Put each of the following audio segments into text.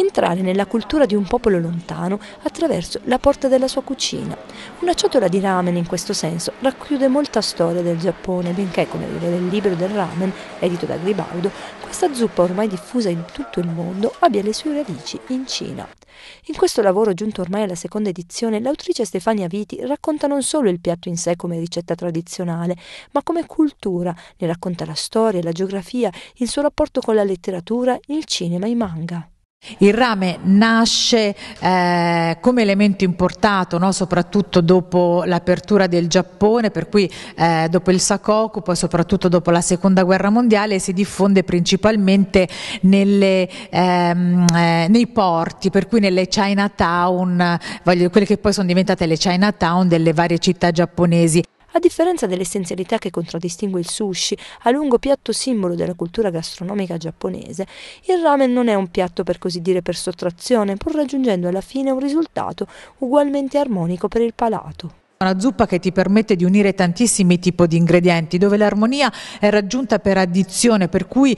entrare nella cultura di un popolo lontano attraverso la porta della sua cucina. Una ciotola di ramen in questo senso racchiude molta storia del Giappone, benché, come rileva nel libro del ramen, edito da Gribaudo, questa zuppa ormai diffusa in tutto il mondo abbia le sue radici in Cina. In questo lavoro, giunto ormai alla seconda edizione, l'autrice Stefania Viti racconta non solo il piatto in sé come ricetta tradizionale, ma come cultura, ne racconta la storia, la geografia, il suo rapporto con la letteratura, il cinema, i manga. Il rame nasce eh, come elemento importato, no? soprattutto dopo l'apertura del Giappone, per cui eh, dopo il Sakoku, poi soprattutto dopo la Seconda Guerra Mondiale, si diffonde principalmente nelle, ehm, eh, nei porti, per cui nelle Chinatown, voglio, quelle che poi sono diventate le Chinatown delle varie città giapponesi. A differenza dell'essenzialità che contraddistingue il sushi, a lungo piatto simbolo della cultura gastronomica giapponese, il ramen non è un piatto per così dire per sottrazione, pur raggiungendo alla fine un risultato ugualmente armonico per il palato. Una zuppa che ti permette di unire tantissimi tipi di ingredienti, dove l'armonia è raggiunta per addizione, per cui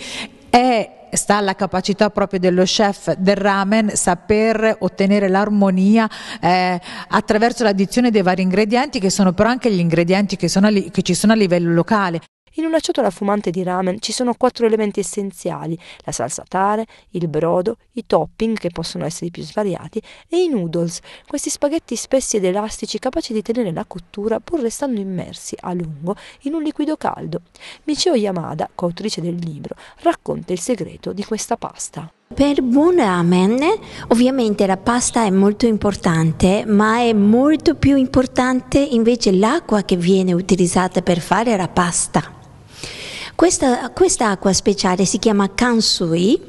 è sta alla capacità proprio dello chef del ramen saper ottenere l'armonia eh, attraverso l'addizione dei vari ingredienti che sono però anche gli ingredienti che, sono, che ci sono a livello locale. In una ciotola fumante di ramen ci sono quattro elementi essenziali: la salsa tare, il brodo, i topping, che possono essere i più svariati, e i noodles, questi spaghetti spessi ed elastici capaci di tenere la cottura pur restando immersi a lungo in un liquido caldo. Michio Yamada, coautrice del libro, racconta il segreto di questa pasta. Per buon ramen ovviamente la pasta è molto importante, ma è molto più importante invece l'acqua che viene utilizzata per fare la pasta. Questa, acqua speciale si chiama Kansui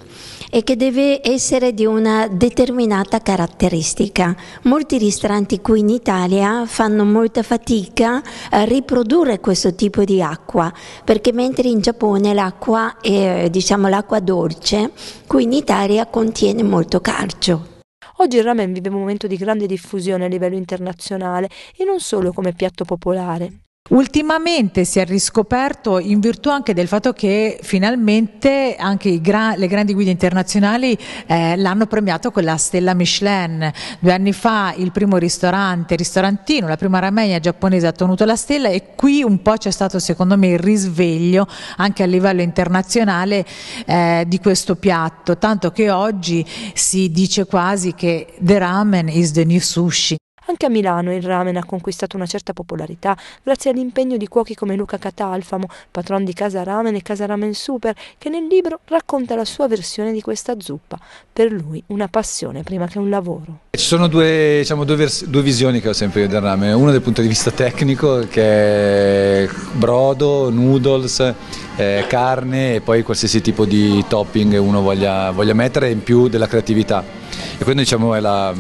e che deve essere di una determinata caratteristica. Molti ristoranti qui in Italia fanno molta fatica a riprodurre questo tipo di acqua, perché mentre in Giappone l'acqua, è, diciamo, l'acqua dolce, qui in Italia contiene molto calcio. Oggi il ramen vive un momento di grande diffusione a livello internazionale e non solo come piatto popolare. Ultimamente si è riscoperto, in virtù anche del fatto che finalmente anche gra le grandi guide internazionali eh, l'hanno premiato con la stella Michelin. Due anni fa il primo ristorante, ristorantino, la prima ramegna giapponese ha ottenuto la stella e qui un po' c'è stato secondo me il risveglio anche a livello internazionale eh, di questo piatto, tanto che oggi si dice quasi che the ramen is the new sushi. Anche a Milano il ramen ha conquistato una certa popolarità grazie all'impegno di cuochi come Luca Catalfamo, patron di Casa Ramen e Casa Ramen Super, che nel libro racconta la sua versione di questa zuppa. Per lui una passione prima che un lavoro. Ci sono due, diciamo, due, due visioni che ho sempre io del ramen, una dal punto di vista tecnico che è brodo, noodles, eh, carne e poi qualsiasi tipo di topping uno voglia, voglia mettere in più della creatività e quindi diciamo è la,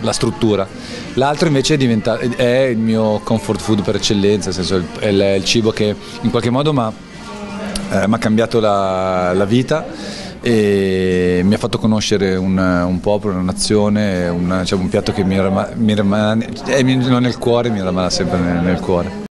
la struttura. L'altro invece è, è, il mio comfort food per eccellenza, nel senso è il, è il cibo che in qualche modo mi ha eh, cambiato la, la vita e mi ha fatto conoscere un, un popolo, una nazione, un, cioè un piatto che mi, rimane, mi rimane eh, nel cuore e mi rimarrà sempre nel, nel cuore.